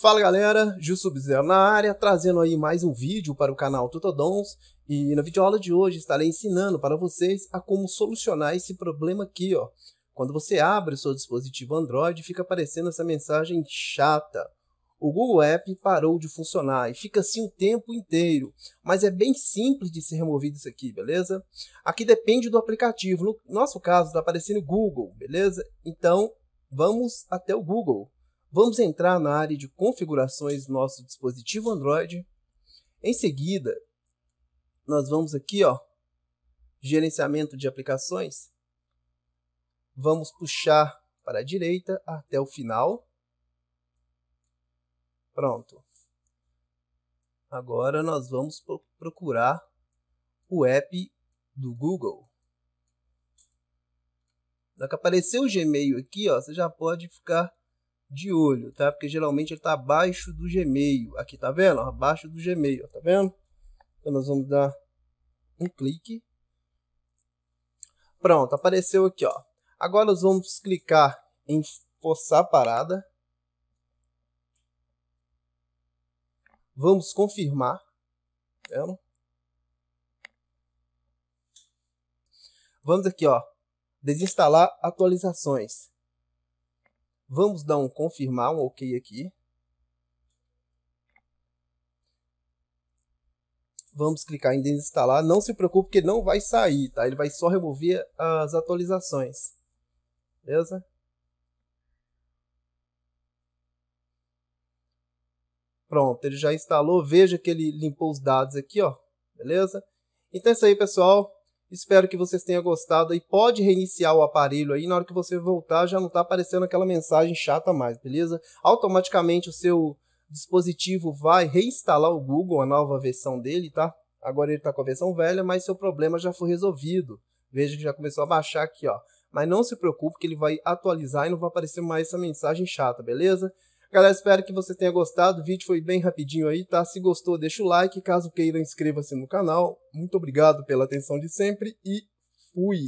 Fala galera, Gil sub na área, trazendo aí mais um vídeo para o canal Tutodons e na videoaula de hoje estarei ensinando para vocês a como solucionar esse problema aqui, ó. Quando você abre o seu dispositivo Android, fica aparecendo essa mensagem chata. O Google App parou de funcionar e fica assim o tempo inteiro, mas é bem simples de ser removido isso aqui, beleza? Aqui depende do aplicativo, no nosso caso está aparecendo Google, beleza? Então vamos até o Google. Vamos entrar na área de configurações do nosso dispositivo Android. Em seguida, nós vamos aqui, ó, gerenciamento de aplicações. Vamos puxar para a direita até o final. Pronto. Agora nós vamos procurar o app do Google. Na que apareceu o Gmail aqui, ó, você já pode ficar de olho, tá? Porque geralmente ele está abaixo do Gmail. Aqui, tá vendo? Abaixo do Gmail, tá vendo? Então nós vamos dar um clique. Pronto, apareceu aqui, ó. Agora nós vamos clicar em forçar a parada. Vamos confirmar. Tá vendo? Vamos aqui, ó. Desinstalar atualizações. Vamos dar um confirmar, um OK aqui. Vamos clicar em desinstalar. Não se preocupe que não vai sair, tá? Ele vai só remover as atualizações. Beleza? Pronto, ele já instalou. Veja que ele limpou os dados aqui, ó. Beleza? Então é isso aí, pessoal. Espero que vocês tenham gostado e pode reiniciar o aparelho aí. Na hora que você voltar, já não está aparecendo aquela mensagem chata mais, beleza? Automaticamente o seu dispositivo vai reinstalar o Google, a nova versão dele, tá? Agora ele está com a versão velha, mas seu problema já foi resolvido. Veja que já começou a baixar aqui, ó. Mas não se preocupe que ele vai atualizar e não vai aparecer mais essa mensagem chata, beleza? Galera, espero que você tenha gostado. O vídeo foi bem rapidinho aí, tá? Se gostou, deixa o like. Caso queira, inscreva-se no canal. Muito obrigado pela atenção de sempre e fui!